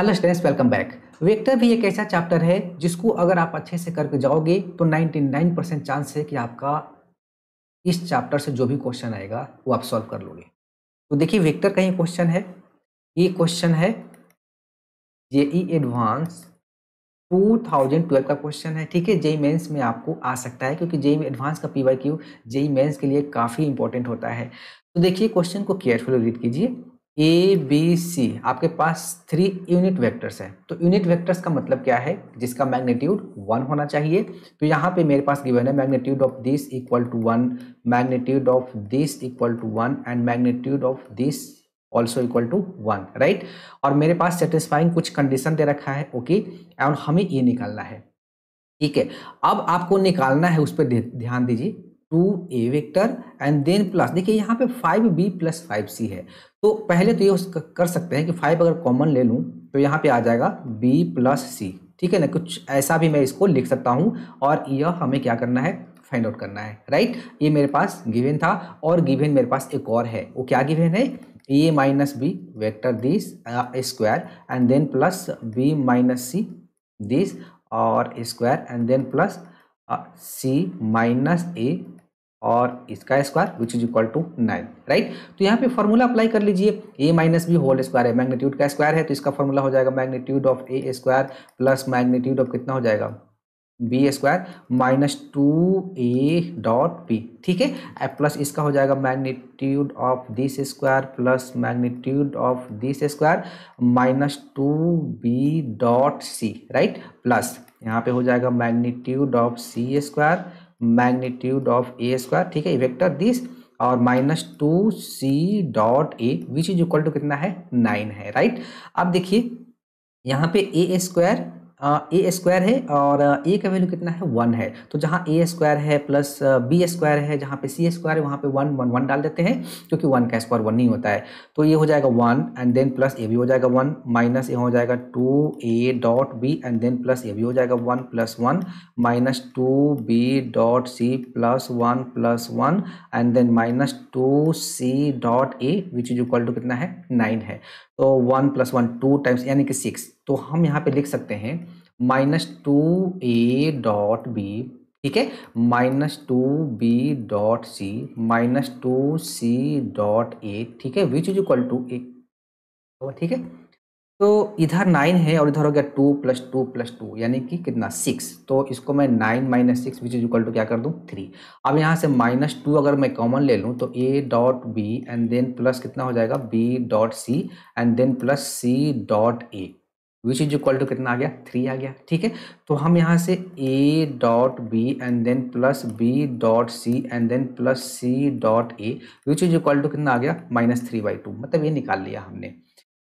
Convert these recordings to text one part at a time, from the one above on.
Hello students welcome back vector भी एक ऐसा चैप्टर है जिसको अगर आप अच्छे से करके जाओगे तो 99 परसेंट चांस है कि आपका इस चैप्टर से जो भी क्वेश्चन आएगा वो आप सॉल्व कर लोगे तो देखिए वेक्टर का ये क्वेश्चन है ये क्वेश्चन है जे ई एडवांस 2012 का क्वेश्चन है ठीक है जेई मेंस e में आपको आ सकता है क्योंकि जेई एडवांस e का P Y Q JEE mains के लिए काफ़ी इंपॉर्टेंट होता है तो देखिए क्वेश्चन को केयरफुल रीड कीजिए ए बी सी आपके पास थ्री यूनिट वेक्टर्स है तो यूनिट वेक्टर्स का मतलब क्या है जिसका मैग्नीट्यूड वन होना चाहिए तो यहाँ पे मेरे पास गिवन है magnitude of this equal to one magnitude of this equal to one and magnitude of this also equal to one right और मेरे पास सेटिस्फाइंग कुछ कंडीशन दे रखा है ओके okay? और हमें ये निकालना है ठीक है अब आपको निकालना है उस पर ध्यान दीजिए two A vector and then plus देखिए यहाँ पे five B plus five C है तो पहले तो ये कर सकते हैं कि फाइव अगर कॉमन ले लूँ तो यहाँ पे आ जाएगा बी प्लस सी ठीक है ना कुछ ऐसा भी मैं इसको लिख सकता हूँ और यह हमें क्या करना है फाइंड आउट करना है राइट ये मेरे पास गिवेन था और गिवेन मेरे पास एक और है वो क्या गिवेन है A minus B vector this square and then plus B minus C this और square and then plus C minus A और इसका square which is equal to nine right तो यहाँ पे फॉर्मूला अप्लाई कर लीजिए A minus B whole square है magnitude का स्क्वायर है तो इसका फॉर्मूला हो जाएगा magnitude of A square plus magnitude of कितना हो जाएगा B square minus two A dot P ठीक है प्लस इसका हो जाएगा magnitude of this square plus magnitude of this square minus two B dot C right plus यहाँ पे हो जाएगा magnitude of C square magnitude of A square ठीक है वेक्टर दिस और minus two C dot A which is equal to कितना है nine है राइट अब देखिए यहाँ पे ए स्क्वायर ए स्क्वायर है और ए का वैल्यू कितना है वन है तो जहाँ ए स्क्वायर है प्लस बी स्क्वायर है जहाँ पे सी स्क्वायर है वहाँ पे वन वन वन डाल देते हैं क्योंकि वन का स्क्वायर वन नहीं होता है तो ये हो जाएगा one and then plus A भी हो जाएगा वन माइनस ए हो जाएगा two A dot B and then plus A भी हो जाएगा one plus one minus two B dot C plus one plus one and then minus two C dot A which is equal to कितना है nine है तो one plus one two times यानी कि six तो हम यहाँ पे लिख सकते हैं minus two A dot B ठीक है minus two B dot C minus two C dot A ठीक है which is equal to A ठीक है तो इधर नाइन है और इधर हो गया two plus two plus two यानी कि कितना सिक्स तो इसको मैं nine minus six which is equal to क्या कर दूँ थ्री अब यहाँ से माइनस टू अगर मैं कॉमन ले लूँ तो A dot B and then plus कितना हो जाएगा B dot C and then plus C dot A which is equal to कितना आ गया थ्री आ गया ठीक है तो हम यहाँ से A dot B and then plus B dot C and then plus C dot A which is equal to कितना आ गया माइनस थ्री बाई टू मतलब ये निकाल लिया हमने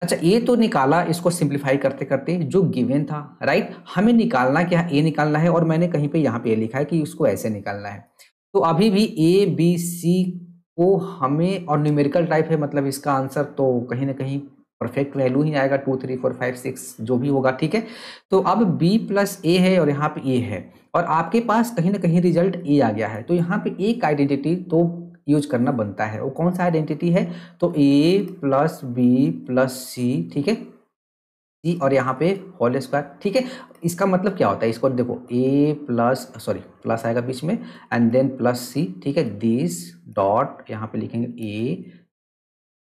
अच्छा ए तो निकाला इसको सिंप्लीफाई करते करते जो गिवन था राइट हमें निकालना क्या ए निकालना है और मैंने कहीं पे यहाँ पे लिखा है कि उसको ऐसे निकालना है तो अभी भी ए बी सी को हमें और न्यूमेरिकल टाइप है मतलब इसका आंसर तो कहीं ना कहीं परफेक्ट वैल्यू ही आएगा two three four five six जो भी होगा ठीक है तो अब बी प्लस ए है और यहाँ पे ए है और आपके पास कहीं ना कहीं रिजल्ट ए आ गया है तो यहाँ पे एक आइडेंटिटी तो यूज करना बनता है वो कौन सा आइडेंटिटी है तो A plus B plus C ठीक है सी और यहाँ पे होल स्क्वायर ठीक है इसका मतलब क्या होता है इसको देखो ए प्लस सॉरी प्लस आएगा बीच में एंड देन प्लस सी ठीक है दिस डॉट यहाँ पे लिखेंगे ए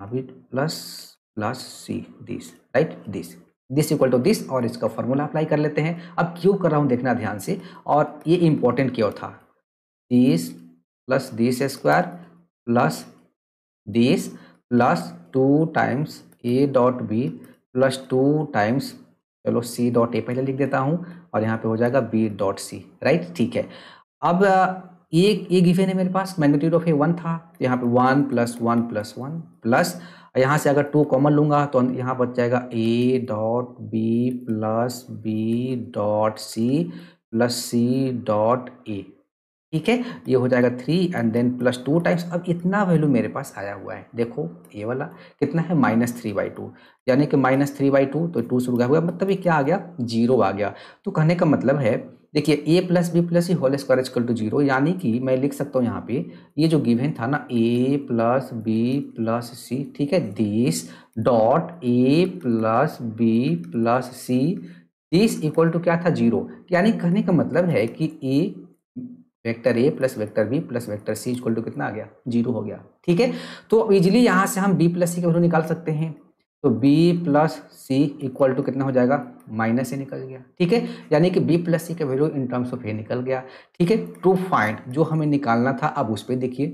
अभी plus plus C this right this this equal to this और इसका फॉर्मूला अप्लाई कर लेते हैं अब क्यों कर रहा हूँ देखना ध्यान से और ये इम्पोर्टेंट क्यों था this plus this square plus this plus two times A dot B plus two times चलो सी डॉट ए पहले लिख देता हूँ और यहाँ पे हो जाएगा बी डॉट सी राइट ठीक है अब ये ये गिफेन है मेरे पास मैग्नीट्यूड ऑफ ए वन था यहाँ पे one plus one plus one plus यहाँ से अगर टू कॉमन लूंगा तो यहाँ बच जाएगा A dot B plus B dot C plus C dot A ठीक है ये हो जाएगा three and then plus two times अब इतना वैल्यू मेरे पास आया हुआ है देखो ये वाला कितना है माइनस थ्री बाई टू यानी कि माइनस थ्री बाई टू तो टू शुरू हुआ मतलब ये क्या आ गया जीरो आ गया तो कहने का मतलब है देखिए ए प्लस बी प्लस ही whole square equal to zero यानी कि मैं लिख सकता हूँ यहाँ पे ये जो गिवन था ना A plus B plus C ठीक है this dot A plus B plus C this equal to क्या था जीरो यानी कहने का मतलब है कि A vector A plus vector B plus vector C equal to कितना आ गया जीरो हो गया ठीक है तो इजिली यहाँ से हम बी प्लस सी का वैल्यू निकाल सकते हैं तो b plus C equal to कितना हो जाएगा माइनस ए निकल गया ठीक है यानी कि b प्लस सी का value in terms of A निकल गया ठीक है टू फाइंड जो हमें निकालना था अब उस पर देखिए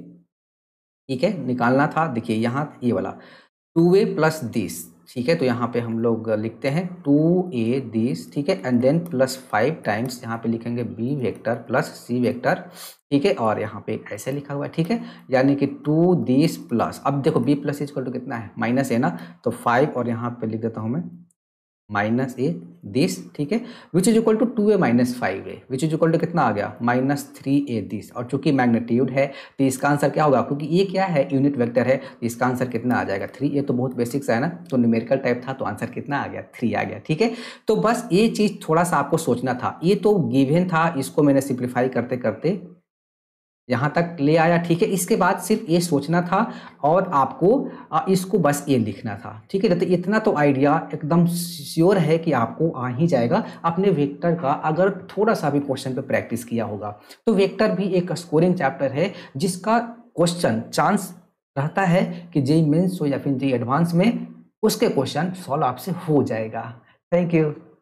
ठीक है निकालना था देखिए यहाँ ये वाला टू ए प्लस दिस ठीक है तो यहाँ पे हम लोग लिखते हैं टू ए दिस ठीक है and then plus five times यहाँ पे लिखेंगे B vector plus C vector ठीक है और यहाँ पे ऐसे लिखा हुआ है ठीक है यानी कि टू दिस प्लस अब देखो बी प्लस इज टू कितना है माइनस है ना तो फाइव और यहाँ पे लिख देता हूँ मैं माइनस ए दिस ठीक है which is equal to two A minus five A which is equal to कितना आ गया माइनस थ्री ए दिस और चूंकि मैग्नेट्यूड है तो इसका आंसर क्या होगा क्योंकि ये क्या है यूनिट वेक्टर है तो इसका आंसर कितना आ जाएगा थ्री ए तो बहुत बेसिक्स है ना तो न्यूमेरिकल टाइप था तो आंसर कितना आ गया थ्री आ गया ठीक है तो बस ये चीज़ थोड़ा सा आपको सोचना था ये तो गिवेन था इसको मैंने सिंप्लीफाई करते करते यहाँ तक ले आया ठीक है इसके बाद सिर्फ ये सोचना था और आपको इसको बस ये लिखना था ठीक है तो इतना तो आइडिया एकदम श्योर है कि आपको आ ही जाएगा अपने वेक्टर का अगर थोड़ा सा भी क्वेश्चन पे प्रैक्टिस किया होगा तो वेक्टर भी एक स्कोरिंग चैप्टर है जिसका क्वेश्चन चांस रहता है कि जे मीन्स हो या फिर जे एडवांस में उसके क्वेश्चन सॉल्व आपसे हो जाएगा थैंक यू